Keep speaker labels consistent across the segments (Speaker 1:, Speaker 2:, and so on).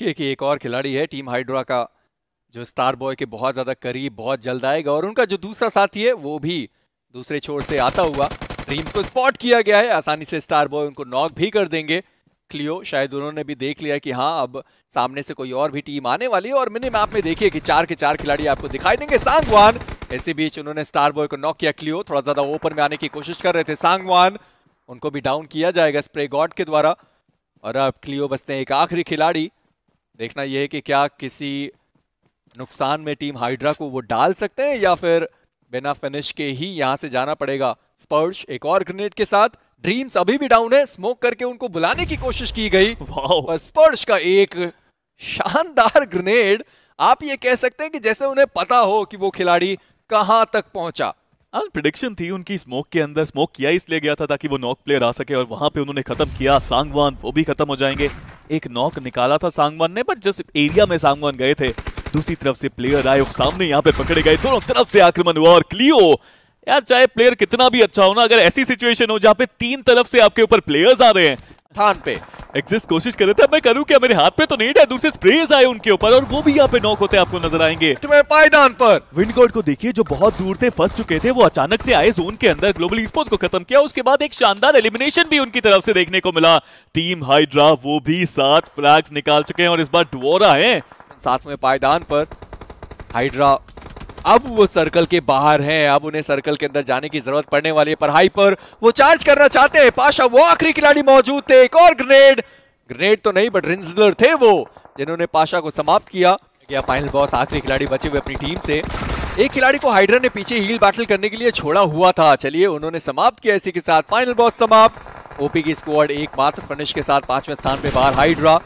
Speaker 1: क्योंकि एक और खिलाड़ी है टीम हाइड्रा का जो स्टार बॉय के बहुत ज़्यादा करीब बहुत जल्द आएगा और उनका जो दूसरा साथी है वो भी दूसरे छोर से आता हुआ ड्रीम को स्पॉट किया गया है आसानी से स्टार बॉय उनको नॉक भी कर देंगे क्लियो शायद उन्होंने भी देख लिया कि हाँ अब सामने से कोई और भी टीम आने वाली है और मिनी मैप में देखिए कि चार के चार खिलाड़ी आपको दिखाई देंगे सांगवान ऐसे बीच उन्होंने स्टार बॉय को नॉक किया क्लियो थोड़ा ज्यादा ओपन में आने की कोशिश कर रहे थे सांगवान उनको भी डाउन किया जाएगा स्प्रे गॉड के द्वारा और अब क्लियो बसते हैं एक आखिरी खिलाड़ी देखना यह है कि क्या किसी नुकसान में टीम हाइड्रा को वो डाल सकते हैं या फिर बिना फिनिश के ही यहां से जाना पड़ेगा स्पर्श एक और ग्रेनेड के साथ ड्रीम्स अभी भी डाउन है स्मोक करके उनको बुलाने की कोशिश की गई स्पर्श का एक
Speaker 2: शानदार ग्रेनेड आप ये कह सकते हैं कि जैसे उन्हें पता हो कि वो खिलाड़ी कहां तक पहुंचा प्रिडिक्शन हाँ, थी उनकी स्मोक के अंदर स्मोक किया इसलिए गया था ताकि वो नॉक प्लेयर आ सके और वहां पे उन्होंने खत्म किया सांगवान वो भी खत्म हो जाएंगे एक नॉक निकाला था सांगवान ने बट जिस एरिया में सांगवान गए थे दूसरी तरफ से प्लेयर आए सामने यहाँ पे पकड़े गए दोनों तरफ से आक्रमण हुआ और क्लियो यार चाहे प्लेयर कितना भी अच्छा हो ना अगर ऐसी सिचुएशन हो जहाँ पे तीन तरफ से आपके ऊपर प्लेयर्स आ रहे हैं थान पे एग्जिस्ट कोशिश कर रहे थे मैं करूं क्या मेरे हाथ पे तो नहीं है दूसरे स्प्रेज आए उनके ऊपर और वो भी यहाँ पे नॉक होते आपको नजर आएंगे पायदान पर विंडगॉड को देखिए जो बहुत दूर थे फंस चुके थे वो अचानक से आए जोन के अंदर ग्लोबल स्पोर्ट को खत्म किया उसके बाद एक शानदार एलिमिनेशन भी उनकी तरफ से देखने को मिला टीम हाइड्रा वो भी सात फ्लैग्स निकाल चुके हैं और इस बार डुवरा है साथ में पायदान पर हाइड्रा अब वो
Speaker 1: सर्कल के बाहर हैं अब उन्हें सर्कल के अंदर जाने की जरूरत पड़ने वाली है पर हाई पर वो चार्ज करना चाहते हैं पाशा वो आखिरी खिलाड़ी मौजूद थे एक और ग्रेनेड ग्रेनेड तो नहीं बट रिंजलर थे वो जिन्होंने पाशा को समाप्त किया गया फाइनल बॉस आखिरी खिलाड़ी बचे हुए अपनी टीम से एक खिलाड़ी को हाइड्रा ने पीछे हील बैटल करने के लिए छोड़ा हुआ था चलिए उन्होंने समाप्त किया इसी के साथ फाइनल बॉस समाप्त ओपी की स्क्वाड एक मात्र फिनिश के साथ पांचवें स्थान पे बाहर हाइड्रा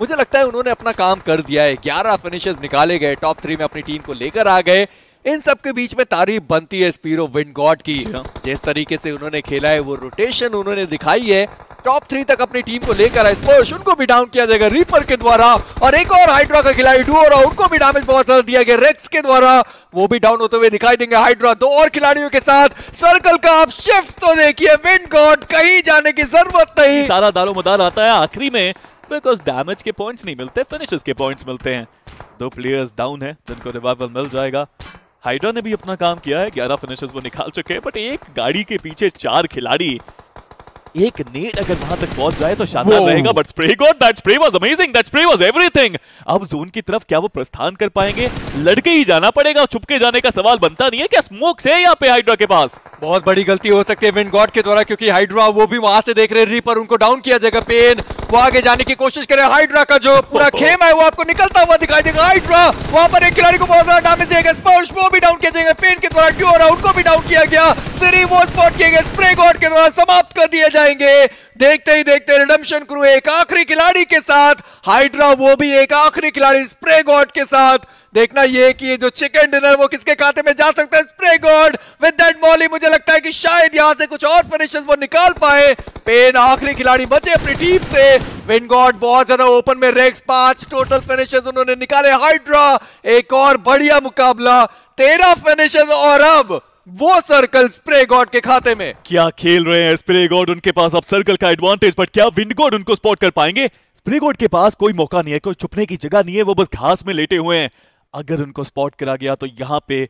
Speaker 1: मुझे लगता है उन्होंने अपना काम कर दिया है ग्यारह फिनिशेस निकाले गए टॉप थ्री में अपनी टीम को लेकर आ गए इन सब के बीच में तारीफ बनती है स्पीरो विनगॉड की हाँ। जिस तरीके से उन्होंने खेला है वो रोटेशन उन्होंने दिखाई है टॉप थ्री तक अपनी टीम को लेकर आए स्पोर्श उनको भी डाउन किया जाएगा रीपर के द्वारा और एक और हाइड्रा का खिलाड़ी और उनको भी डैमेज बहुत ज्यादा दिया गया रेक्स के द्वारा वो भी डाउन होते हुए दिखाई देंगे हाइड्रा दो और खिलाड़ियों के साथ सर्कल का आप शिफ्ट तो देखिए विंड गॉड कहीं जाने की जरूरत
Speaker 2: नहीं सारा दारो मदार आता है आखिरी में बिकॉज डैमेज के पॉइंट्स नहीं मिलते फिनिशेस के पॉइंट्स मिलते हैं दो प्लेयर्स डाउन है जिनको रिवाइवल मिल जाएगा हाइड्रा ने भी अपना काम किया है ग्यारह फिनिशेस वो निकाल चुके हैं बट एक गाड़ी के पीछे चार खिलाड़ी एक नेट अगर वहां तक पहुंच जाए तो शानदार रहेगा but spray god that spray was amazing that spray was everything अब जोन की तरफ क्या वो प्रस्थान कर पाएंगे लड़के ही जाना पड़ेगा छुपके जाने का सवाल बनता नहीं है क्या स्मोक से यहाँ पे हाइड्रा के पास बहुत बड़ी गलती हो सकती है विंड गॉड के द्वारा क्योंकि हाइड्रा वो
Speaker 1: भी वहां से देख रहे रीपर उनको डाउन किया जाएगा पेन वो आगे जाने की कोशिश करे हाइड्रा का जो पूरा oh. खेम है वो आपको निकलता हुआ दिखाई देगा हाइड्रा वहां पर एक खिलाड़ी को बहुत ज्यादा डैमेज दिया गया स्पर्श वो भी डाउन किया जाएगा पेन के द्वारा ड्यू और उनको भी डाउन किया गया सिरी वो स्पॉट किया गया स्प्रे गॉड के द्वारा समाप्त कर दिए जाएंगे देखते ही देखते रिडम्शन क्रू एक आखिरी खिलाड़ी के साथ हाइड्रा वो भी एक आखिरी खिलाड़ी स्प्रे गॉड के साथ देखना ये कि ये जो चिकन डिनर वो किसके खाते में जा सकता है स्प्रे गॉड विद दैट मॉली मुझे लगता है कि शायद यहां से कुछ और फिनिशेस वो निकाल पाए पेन आखिरी खिलाड़ी बचे अपनी टीम से विन गॉड बहुत ज्यादा ओपन में रेक्स पांच टोटल फिनिशेस उन्होंने निकाले हाइड्रा एक और बढ़िया मुकाबला तेरह
Speaker 2: फिनिशेस और अब वो सर्कल स्प्रे गॉड के खाते में क्या खेल रहे हैं स्प्रे गॉड उनके पास अब सर्कल का एडवांटेज बट क्या विंड गॉड उनको स्पॉट कर पाएंगे स्प्रे गॉड के पास कोई मौका नहीं है कोई छुपने की जगह नहीं है वो बस घास में लेटे हुए हैं अगर उनको स्पॉट करा गया तो यहाँ पे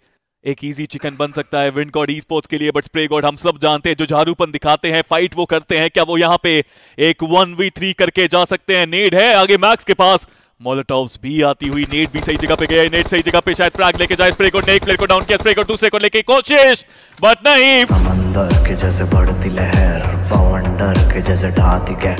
Speaker 2: एक इजी चिकन बन सकता है विंड गॉड ई स्पोर्ट्स के लिए बट स्प्रे गॉड हम सब जानते हैं जो झारूपन दिखाते हैं फाइट वो करते हैं क्या वो यहाँ पे एक वन वी थ्री करके जा सकते हैं नेड है आगे मैक्स के पास मोलोटॉव्स भी आती हुई नेट भी सही जगह पे गया नेट सही जगह पे शायद फ्रैग लेके जाए स्प्रे को नेट प्लेयर को डाउन किया स्प्रे को दूसरे को लेके कोशिश बट नहीं समंदर के जैसे बढ़ती लहर बवंडर के जैसे ढाती के